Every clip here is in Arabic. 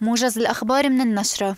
موجز الأخبار من النشرة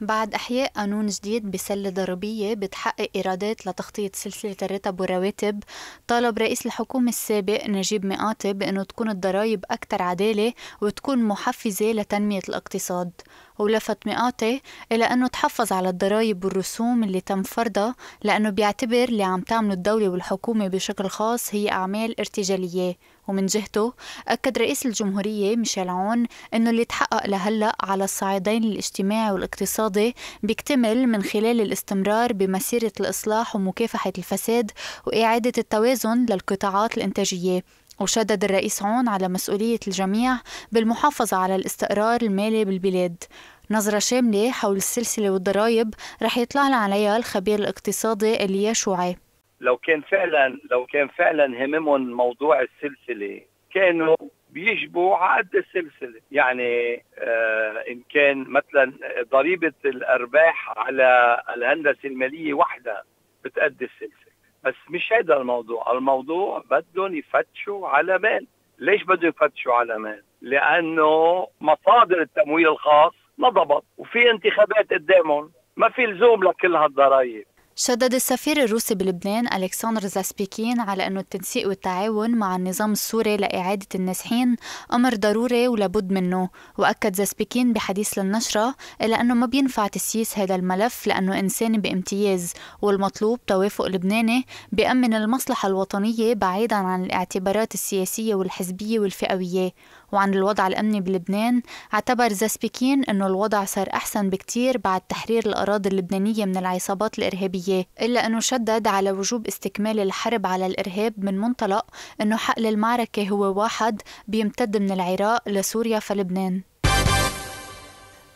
بعد إحياء قانون جديد بسلة ضريبية بتحقق إيرادات لتغطية سلسلة الرتب والرواتب طالب رئيس الحكومة السابق نجيب مقاطي بأنه تكون الضرائب أكثر عدالة وتكون محفزة لتنمية الاقتصاد ولفت مقاطي إلى أنه تحفظ على الضرائب والرسوم اللي تم فرضها لأنه بيعتبر اللي عم تعمله الدولة والحكومة بشكل خاص هي أعمال ارتجالية ومن جهته أكد رئيس الجمهورية ميشيل عون أنه اللي تحقق لهلأ على الصعيدين الاجتماعي والاقتصادي بيكتمل من خلال الاستمرار بمسيرة الإصلاح ومكافحة الفساد وإعادة التوازن للقطاعات الإنتاجية وشدد الرئيس عون على مسؤولية الجميع بالمحافظة على الاستقرار المالي بالبلاد نظرة شاملة حول السلسلة والضرائب رح يطلع عليها الخبير الاقتصادي إلياس شوعي لو كان فعلا لو كان فعلا هممهم موضوع السلسله كانوا بيجبوا عقد السلسله، يعني آه ان كان مثلا ضريبه الارباح على الهندسه الماليه وحدها بتأدي السلسله، بس مش هذا الموضوع، الموضوع بدهم يفتشوا على مال، ليش بدهم يفتشوا على مال؟ لانه مصادر التمويل الخاص ما ضبط وفي انتخابات قدامهم، ما في لزوم لكل هالضرائب شدد السفير الروسي بلبنان ألكسندر زاسبيكين على أن التنسيق والتعاون مع النظام السوري لإعادة النازحين أمر ضروري ولابد منه وأكد زاسبيكين بحديث للنشرة إلى أنه ما بينفع تسييس هذا الملف لأنه إنساني بامتياز والمطلوب توافق لبناني بأمن المصلحة الوطنية بعيدا عن الاعتبارات السياسية والحزبية والفئوية وعن الوضع الأمني بلبنان اعتبر زاسبيكين أنه الوضع صار أحسن بكتير بعد تحرير الأراضي اللبنانية من العصابات الإرهابية إلا أنه شدد على وجوب استكمال الحرب على الإرهاب من منطلق أنه حقل المعركة هو واحد بيمتد من العراق لسوريا فلبنان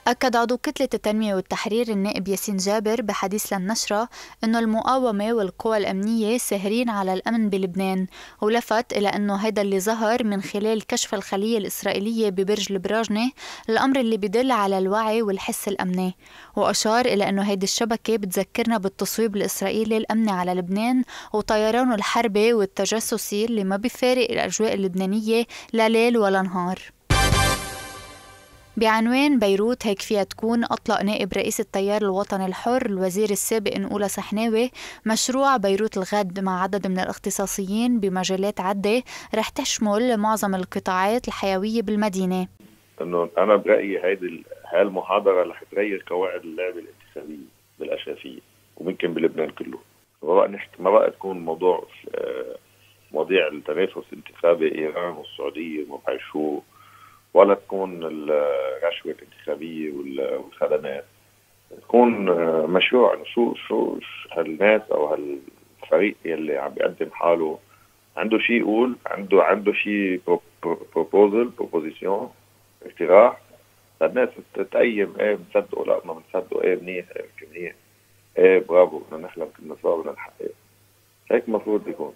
أكد عضو كتلة التنمية والتحرير النائب ياسين جابر بحديث للنشرة أنه المقاومة والقوى الأمنية ساهرين على الأمن بلبنان ولفت إلى أنه هذا اللي ظهر من خلال كشف الخلية الإسرائيلية ببرج البراجنة الأمر اللي بدل على الوعي والحس الأمني وأشار إلى أنه هذه الشبكة بتذكرنا بالتصويب الإسرائيلي الأمني على لبنان وطيرانه الحربي والتجسسي اللي ما بيفارق الأجواء اللبنانية لا ليل ولا نهار بعنوان بيروت هيك فيها تكون أطلق نائب رئيس التيار الوطني الحر الوزير السابق نقولة صحناوي مشروع بيروت الغد مع عدد من الاختصاصيين بمجالات عدة رح تشمل معظم القطاعات الحيوية بالمدينة انه انا برايي هيدي هالمحاضره رح تغير قواعد اللعبه الانتخابيه بالاساسيه وممكن بلبنان كله ما بقى نحكي ما بقى تكون موضوع آه، مواضيع التنافس الانتخابي ايران والسعوديه وما بعرف شو ولا تكون الرشوه الانتخابيه والخدمات تكون آه، مشروع يعني شو شو هالناس او هالفريق يلي عم بيقدم حاله عنده شيء يقول عنده عنده شيء بروبوزل بروبوزيسيون اقتراح الناس تقيم ايه بنصدقه لا ما بنصدقه ايه منيح ايه منيح ايه برافو بدنا نحلم كنا صار بدنا نحقق هيك المفروض يكون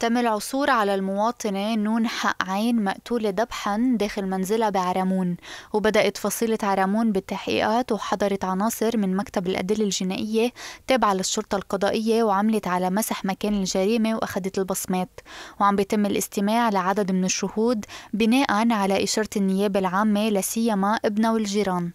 تم العثور على المواطنة نون حق عين مقتولة ذبحا داخل منزلها بعرمون وبدأت فصيلة عرمون بالتحقيقات وحضرت عناصر من مكتب الأدلة الجنائية تابعة للشرطة القضائية وعملت على مسح مكان الجريمة وأخذت البصمات وعم بيتم الاستماع لعدد من الشهود بناء على إشارة النيابة العامة لاسيما ابنه والجيران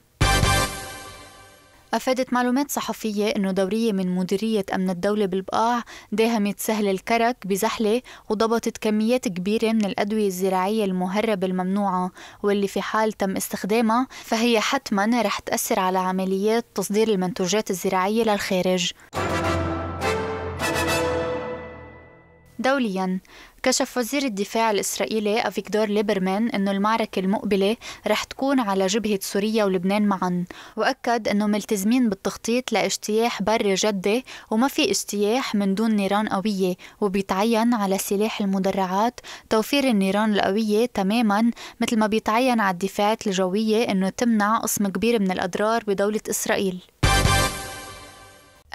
أفادت معلومات صحفية أنه دورية من مديرية أمن الدولة بالبقاع داهمت سهل الكرك بزحلة وضبطت كميات كبيرة من الأدوية الزراعية المهربة الممنوعة واللي في حال تم استخدامها فهي حتما رح تأثر على عمليات تصدير المنتوجات الزراعية للخارج دوليا كشف وزير الدفاع الإسرائيلي أفيكدور ليبرمان أن المعركة المقبلة رح تكون على جبهة سوريا ولبنان معا وأكد أنه ملتزمين بالتخطيط لاجتياح بري جدي وما في اجتياح من دون نيران قوية وبيتعين على سلاح المدرعات توفير النيران القوية تماما مثل ما بيتعين على الدفاعات الجوية أنه تمنع قسم كبير من الأضرار بدولة إسرائيل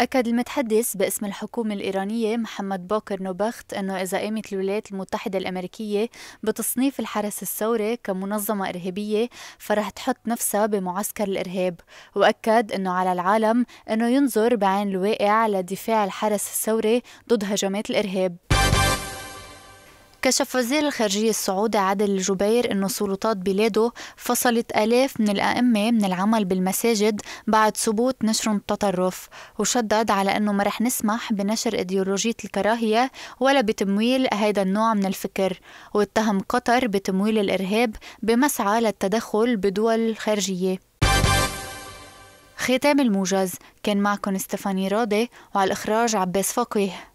أكد المتحدث باسم الحكومة الإيرانية محمد باكر نوبخت أنه إذا قامت الولايات المتحدة الأمريكية بتصنيف الحرس الثوري كمنظمة إرهابية فرح تحط نفسها بمعسكر الإرهاب وأكد أنه على العالم أنه ينظر بعين الواقع لدفاع الحرس الثوري ضد هجمات الإرهاب كشف وزير الخارجية السعودي عادل الجبير أن سلطات بلاده فصلت آلاف من الأئمة من العمل بالمساجد بعد ثبوت نشر التطرف وشدد على أنه ما رح نسمح بنشر إيديولوجية الكراهية ولا بتمويل هذا النوع من الفكر واتهم قطر بتمويل الإرهاب بمسعى للتدخل بدول خارجية ختام الموجز كان معكم ستيفاني راضي وعلى الإخراج عباس فقيه